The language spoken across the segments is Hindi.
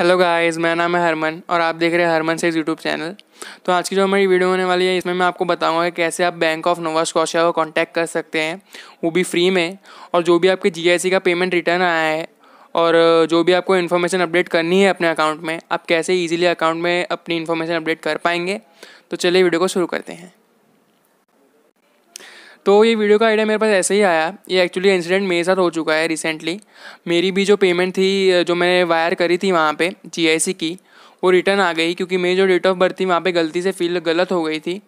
हेलो गाइस मेरा नाम है हरमन और आप देख रहे हैं हरमन से यूट्यूब चैनल तो आज की जो हमारी वीडियो होने वाली है इसमें मैं आपको बताऊंगा कि कैसे आप बैंक ऑफ नोवा स्कॉशिया को कांटेक्ट कर सकते हैं वो भी फ्री में और जो भी आपके जीआईसी e का पेमेंट रिटर्न आया है और जो भी आपको इन्फॉर्मेशन अपडेट करनी है अपने अकाउंट में आप कैसे ईजिली अकाउंट में अपनी इन्फॉर्मेशन अपडेट कर पाएंगे तो चलिए वीडियो को शुरू करते हैं तो ये वीडियो का आइडिया मेरे पास ऐसे ही आया ये एक्चुअली इंसिडेंट मेरे साथ हो चुका है रिसेंटली मेरी भी जो पेमेंट थी जो मैंने वायर करी थी वहाँ पे जी की वो रिटर्न आ गई क्योंकि मेरी जो डेट ऑफ बर्थ थी वहाँ पे गलती से फील गलत हो गई थी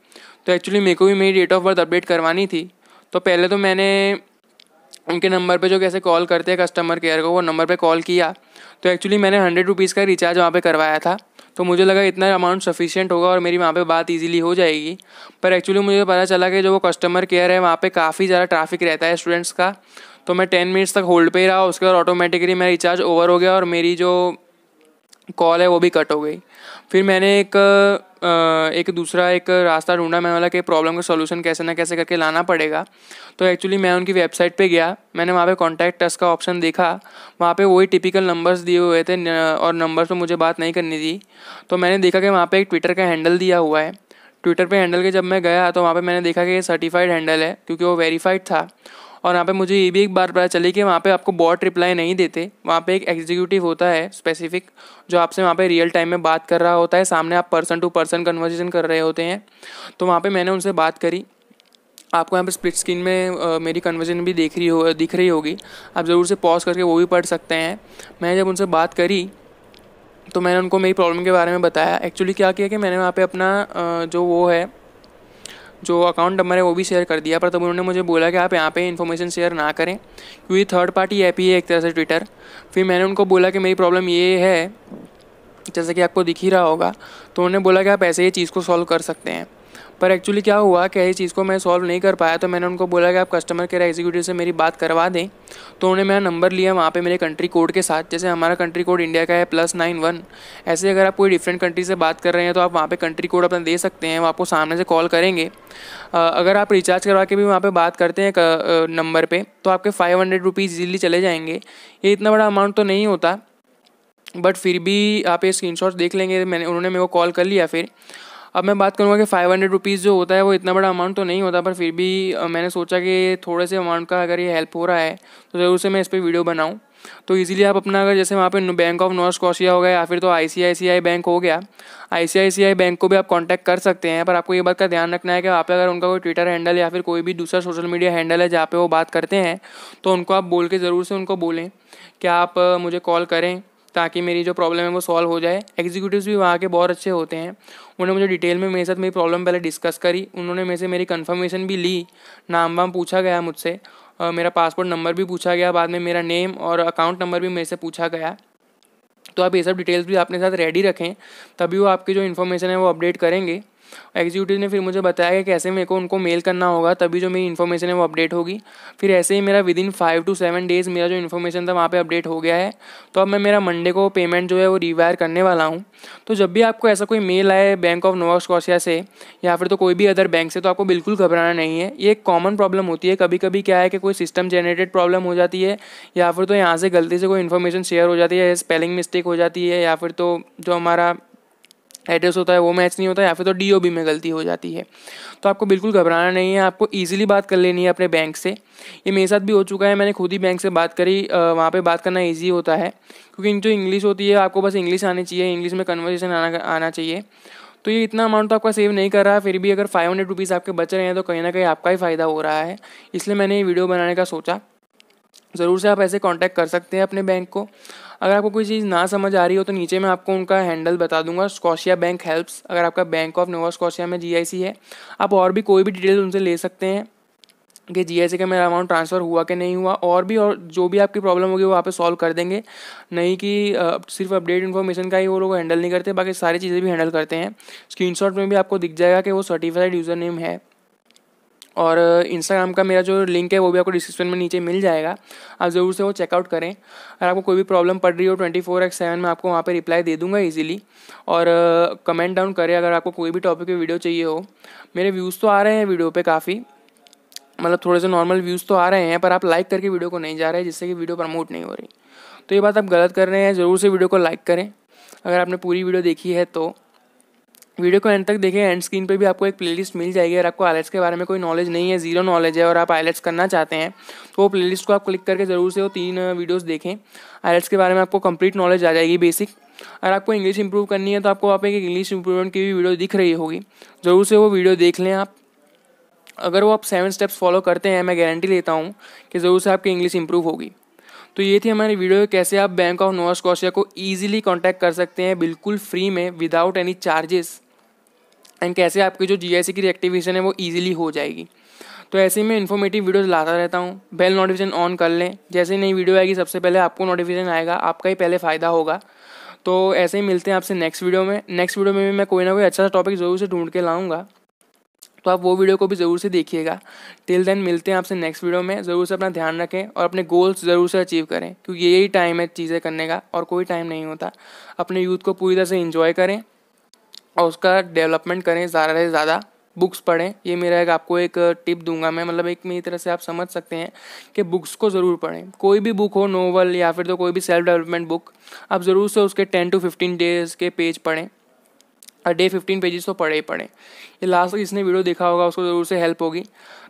तो एक्चुअली मेरे को भी मेरी डेट ऑफ बर्थ अपडेट करवानी थी तो पहले तो मैंने उनके नंबर पे जो कैसे कॉल करते हैं कस्टमर केयर को वो नंबर पे कॉल किया तो एक्चुअली मैंने हंड्रेड रुपीज़ का रिचार्ज वहाँ पे करवाया था तो मुझे लगा इतना अमाउंट सफिशियंट होगा और मेरी वहाँ पे बात इजीली हो जाएगी पर एक्चुअली मुझे तो पता चला कि जो वो कस्टमर केयर है वहाँ पे काफ़ी ज़्यादा ट्रैफिक रहता है स्टूडेंट्स का तो मैं टेन मिनट्स तक होल्ड पे ही रहा उसके बाद ऑटोमेटिकली मेरा रिचार्ज ओवर हो गया और मेरी जो कॉल है वो भी कट हो गई फिर मैंने एक एक दूसरा एक रास्ता ढूंढा मैंने बोला कि प्रॉब्लम का सोल्यूशन कैसे ना कैसे करके लाना पड़ेगा तो एक्चुअली मैं उनकी वेबसाइट पे गया मैंने वहाँ पे कॉन्टैक्ट टस का ऑप्शन देखा वहाँ पे वही टिपिकल नंबर्स दिए हुए थे और नंबर्स पर मुझे बात नहीं करनी थी तो मैंने देखा कि वहाँ पर एक ट्विटर का हैंडल दिया हुआ है ट्विटर पे हैंडल के जब मैं गया तो वहाँ पे मैंने देखा कि ये सर्टिफाइड हैंडल है क्योंकि वो वेरीफाइड था और वहाँ पे मुझे ये भी एक बार पता चली कि वहाँ पे आपको बॉट रिप्लाई नहीं देते वहाँ पे एक एग्जीक्यूटिव होता है स्पेसिफिक जो आपसे वहाँ पे रियल टाइम में बात कर रहा होता है सामने आप पर्सन टू पर्सन कन्वर्जेशन कर रहे होते हैं तो वहाँ पर मैंने उनसे बात करी आपको यहाँ पर स्प्लिट स्क्रीन में आ, मेरी कन्वर्जेशन भी देख रही हो दिख रही होगी आप ज़रूर से पॉज करके वो भी पढ़ सकते हैं मैं जब उनसे बात करी तो मैंने उनको मेरी प्रॉब्लम के बारे में बताया एक्चुअली क्या किया कि मैंने वहाँ पे अपना जो वो है जो अकाउंट नंबर है वो भी शेयर कर दिया पर तब उन्होंने मुझे बोला कि आप यहाँ पे इन्फॉर्मेशन शेयर ना करें क्योंकि थर्ड पार्टी ऐप ही है एक तरह से ट्विटर फिर मैंने उनको बोला कि मेरी प्रॉब्लम ये है जैसे कि आपको दिख ही रहा होगा तो उन्होंने बोला कि आप ऐसे ही चीज़ को सॉल्व कर सकते हैं पर एक्चुअली क्या हुआ कि इस चीज़ को मैं सॉल्व नहीं कर पाया तो मैंने उनको बोला कि आप कस्टमर केयर एग्जीक्यूटिव से मेरी बात करवा दें तो उन्होंने मेरा नंबर लिया वहाँ पे मेरे कंट्री कोड के साथ जैसे हमारा कंट्री कोड इंडिया का है प्लस नाइन वन ऐसे अगर आप कोई डिफरेंट कंट्री से बात कर रहे हैं तो आप वहाँ पर कंट्री कोड अपना दे सकते हैं वो आपको सामने से कॉल करेंगे अगर आप रिचार्ज करवा के भी वहाँ पर बात करते हैं नंबर पर तो आपके फाइव हंड्रेड रुपीज़ ईजीली चले जाएंगे ये इतना बड़ा अमाउंट तो नहीं होता बट फिर भी आप ये स्क्रीन देख लेंगे मैंने उन्होंने मेरे को कॉल कर लिया फिर अब मैं बात करूँगा कि फाइव हंड्रेड रुपीज़ जो होता है वो इतना बड़ा अमाउंट तो नहीं होता पर फिर भी मैंने सोचा कि थोड़े से अमाउंट का अगर ये हेल्प हो रहा है तो ज़रूर से मैं इस पर वीडियो बनाऊँ तो इजीली आप अपना अगर जैसे वहाँ पे बैंक ऑफ नॉर्थ कोशिया हो गया या फिर तो आईसीआईसीआई बैंक हो गया आईसीआईसीआई बैंक को भी आप कांटेक्ट कर सकते हैं पर आपको ये बात का ध्यान रखना है कि वहाँ पे अगर उनका कोई ट्विटर हैंडल या फिर कोई भी दूसरा सोशल मीडिया हैंडल है जहाँ पे वो बात करते हैं तो उनको आप बोल के ज़रूर से उनको बोलें कि आप मुझे कॉल करें ताकि मेरी जो प्रॉब्लम है वो सॉल्व हो जाए एग्जीक्यूटिव्स भी वहाँ के बहुत अच्छे होते हैं उन्होंने मुझे डिटेल में मेरे साथ मेरी प्रॉब्लम पहले डिस्कस करी उन्होंने मेरे से मेरी कन्फर्मेशन भी ली नाम वाम पूछा गया मुझसे मेरा पासपोर्ट नंबर भी पूछा गया बाद में मेरा नेम और अकाउंट नंबर भी मेरे से पूछा गया तो आप ये सब डिटेल्स भी अपने साथ रेडी रखें तभी वो आपकी जो इन्फॉर्मेशन है वो अपडेट करेंगे एग्जीक्यूटिव ने फिर मुझे बताया कि कैसे मेरे को उनको मेल करना होगा तभी जो मेरी इन्फॉर्मेशन है वो अपडेट होगी फिर ऐसे ही मेरा within five to seven days मेरा जो इन्फॉर्मेशन था वहाँ पर अपडेट हो गया है तो अब मैं मेरा मंडे को पेमेंट जो है वो रिवायर करने वाला हूँ तो जब भी आपको ऐसा कोई मेल आए बैंक ऑफ नोवा स्कॉशिया से या फिर तो कोई भी अदर बैंक से तो आपको बिल्कुल घबराना नहीं है ये एक कॉमन प्रॉब्लम होती है कभी कभी क्या है कि कोई सिस्टम जनरेटेड प्रॉब्लम हो जाती है या फिर तो यहाँ से गलती से कोई इन्फॉर्मेशन शेयर हो जाती है स्पेलिंग मिस्टेक हो जाती है या फिर तो जो हमारा एड्रेस होता है वो मैच नहीं होता है या फिर तो डी में गलती हो जाती है तो आपको बिल्कुल घबराना नहीं है आपको ईजिली बात कर लेनी है अपने बैंक से ये मेरे साथ भी हो चुका है मैंने खुद ही बैंक से बात करी वहाँ पर बात करना ईजी होता है क्योंकि जो इंग्लिश होती है आपको बस इंग्लिश आनी चाहिए इंग्लिश में कन्वर्जेशन आना आना चाहिए तो ये इतना अमाउंट तो आपका सेव नहीं कर रहा है फिर भी अगर फाइव हंड्रेड रुपीज़ आपके बच रहे हैं तो कहीं ना कहीं आपका ही फ़ायदा हो रहा है इसलिए मैंने ये वीडियो बनाने का सोचा ज़रूर से आप ऐसे कांटेक्ट कर सकते हैं अपने बैंक को अगर आपको कोई चीज़ ना समझ आ रही हो तो नीचे मैं आपको उनका हैंडल बता दूंगा स्कॉशिया बैंक हेल्प्स अगर आपका बैंक ऑफ नोवा स्कॉशिया में जी है आप और भी कोई भी डिटेल उनसे ले सकते हैं कि जी एस का मेरा अमाउंट ट्रांसफ़र हुआ कि नहीं हुआ और भी और जो भी आपकी प्रॉब्लम होगी वो वहाँ पे सॉल्व कर देंगे नहीं कि सिर्फ अपडेट इन्फॉर्मेशन का ही वो लोग हैंडल नहीं करते बाकी सारी चीज़ें भी हैंडल करते हैं स्क्रीनशॉट में भी आपको दिख जाएगा कि वो सर्टिफाइड यूज़र नेम है और इंस्टाग्राम uh, का मेरा जो लिंक है वो भी आपको डिस्क्रिप्शन में नीचे मिल जाएगा आप ज़रूर से वो चेकआउट करें अगर आपको कोई भी प्रॉब्लम पड़ रही हो ट्वेंटी फोर एक्स सेवन में आपको वहाँ पर रिप्लाई दे दूंगा ईजिली और कमेंट uh, डाउन करें अगर आपको कोई भी टॉपिक पे वीडियो चाहिए हो मेरे व्यूज़ तो आ रहे हैं वीडियो पर काफ़ी मतलब थोड़े से नॉर्मल व्यूज़ तो आ रहे हैं पर आप लाइक करके वीडियो को नहीं जा रहे हैं जिससे कि वीडियो प्रमोट नहीं हो रही तो ये बात आप गलत कर रहे हैं ज़रूर से वीडियो को लाइक करें अगर आपने पूरी वीडियो देखी है तो वीडियो को एंड तक देखें एंड स्क्रीन पे भी आपको एक प्लेलिस्ट मिल जाएगी अगर आपको आईलेट्स के बारे में कोई नॉलेज नहीं है जीरो नॉलेज है और आप आईलेट्स करना चाहते हैं तो वो प्लेलिस्ट को आप क्लिक करके ज़रूर से वो तीन वीडियोस देखें आईलेट्स के बारे में आपको कंप्लीट नॉलेज आ जाएगी बेसिक अगर आपको इंग्लिश इंप्रूव करनी है तो आपको आप एक इंग्लिश इंप्रूवमेंट की भी वीडियो दिख रही होगी ज़रूर से वो वीडियो देख लें आप अगर वो आप सेवन स्टेप्स फॉलो करते हैं मैं गारंटी लेता हूँ कि ज़रूर से आपकी इंग्लिश इंप्रूव होगी तो ये थी हमारी वीडियो कैसे आप बैंक ऑफ नोवा स्कॉशिया को ईजिली कॉन्टैक्ट कर सकते हैं बिल्कुल फ्री में विदाउट एनी चार्जेस एंड कैसे आपकी जो जी की रिएक्टिवेशन है वो ईजिली हो जाएगी तो ऐसे मैं इन्फॉर्मेटिव वीडियोस लाता रहता हूँ बेल नोटिफिकेशन ऑन कर लें जैसे ही नई वीडियो आएगी सबसे पहले आपको नोटिफिकेशन आएगा आपका ही पहले फ़ायदा होगा तो ऐसे ही मिलते हैं आपसे नेक्स्ट वीडियो में नेक्स्ट वीडियो में भी मैं कोई ना कोई अच्छा सा टॉपिक ज़रूर से ढूंढ के लाऊंगा तो आप वो वीडियो को भी ज़रूर से देखिएगा टिल देन मिलते हैं आपसे नेक्स्ट वीडियो में ज़रूर से अपना ध्यान रखें और अपने गोल्स ज़रूर से अचीव करें क्योंकि यही टाइम है चीज़ें करने का और कोई टाइम नहीं होता अपने यूथ को पूरी तरह से इन्जॉय करें और उसका डेवलपमेंट करें ज़्यादा से ज़्यादा बुक्स पढ़ें ये मेरा एक आपको एक टिप दूंगा मैं मतलब एक मेरी तरह से आप समझ सकते हैं कि बुक्स को ज़रूर पढ़ें कोई भी बुक हो नोवल या फिर तो कोई भी सेल्फ डेवलपमेंट बुक आप ज़रूर से उसके टेन टू फिफ्टीन डेज़ के पेज पढ़ें और डे फिफ्टीन पेजेस तो पढ़े ही पढ़े ये लास्ट तक जिसने वीडियो देखा होगा उसको ज़रूर से हेल्प होगी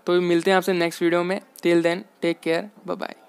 तो मिलते हैं आपसे नेक्स्ट वीडियो में till then take care bye